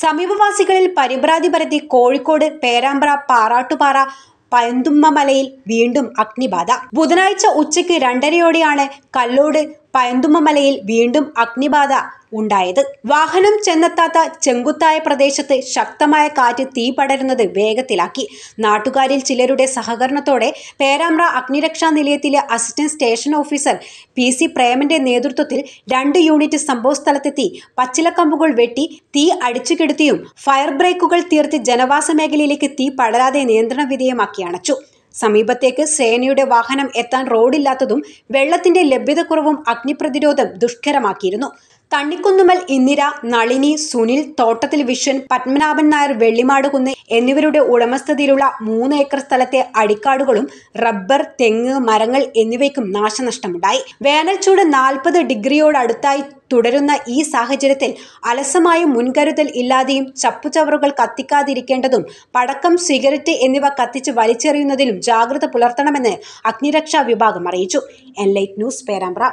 സമീപവാസികളിൽ പരിഭ്രാതി പരത്തി കോഴിക്കോട് പേരാമ്പ്ര പാറാട്ടുപാറ പയന്തുമ്മ മലയിൽ വീണ്ടും അഗ്നിബാധ ബുധനാഴ്ച ഉച്ചയ്ക്ക് രണ്ടരയോടെയാണ് കല്ലോട് പയന്തുമമലയിൽ വീണ്ടും അഗ്നിബാധ ഉണ്ടായത് വാഹനം ചെന്നെത്താത്ത ചെങ്കുത്തായ പ്രദേശത്ത് ശക്തമായ കാറ്റ് തീ പടരുന്നത് വേഗത്തിലാക്കി നാട്ടുകാരിൽ ചിലരുടെ സഹകരണത്തോടെ പേരാമ്പ്ര അഗ്നിരക്ഷാ നിലയത്തിലെ assistant station officer P C പ്രേമന്റെ നേതൃത്വത്തിൽ രണ്ട് യൂണിറ്റ് സംഭവസ്ഥലത്തെത്തി പച്ചിലക്കമ്പുകൾ വെട്ടി തീ അടിച്ചുകെടുത്തിയും ഫയർ ബ്രേക്കുകൾ തീർത്ത് ജനവാസ മേഖലയിലേക്ക് തീ പടരാതെ നിയന്ത്രണ വിധേയമാക്കി അണച്ചു സമീപത്തേക്ക് സേനയുടെ വാഹനം എത്താൻ റോഡില്ലാത്തതും വെള്ളത്തിന്റെ ലഭ്യതക്കുറവും അഗ്നിപ്രതിരോധം ദുഷ്കരമാക്കിയിരുന്നു തണ്ണിക്കുന്നുമൽ ഇന്ദിര നളിനി സുനിൽ തോട്ടത്തിൽ വിഷൻ പത്മനാഭൻ നായർ വെള്ളിമാടുകുന്ന് എന്നിവരുടെ ഉടമസ്ഥതയിലുള്ള മൂന്ന് ഏക്കർ സ്ഥലത്തെ അടിക്കാടുകളും റബ്ബർ തെങ്ങ് മരങ്ങൾ എന്നിവയ്ക്കും നാശനഷ്ടമുണ്ടായി വേനൽച്ചൂട് നാൽപ്പത് ഡിഗ്രിയോടടുത്തായി തുടരുന്ന ഈ സാഹചര്യത്തിൽ അലസമായ മുൻകരുതൽ ഇല്ലാതെയും ചപ്പുചവറുകൾ കത്തിക്കാതിരിക്കേണ്ടതും പടക്കം സിഗരറ്റ് എന്നിവ കത്തിച്ച് വലിച്ചെറിയുന്നതിലും ജാഗ്രത പുലർത്തണമെന്ന് അഗ്നിരക്ഷാ വിഭാഗം അറിയിച്ചു എൻ ലൈറ്റ് ന്യൂസ് പേരാമ്പ്ര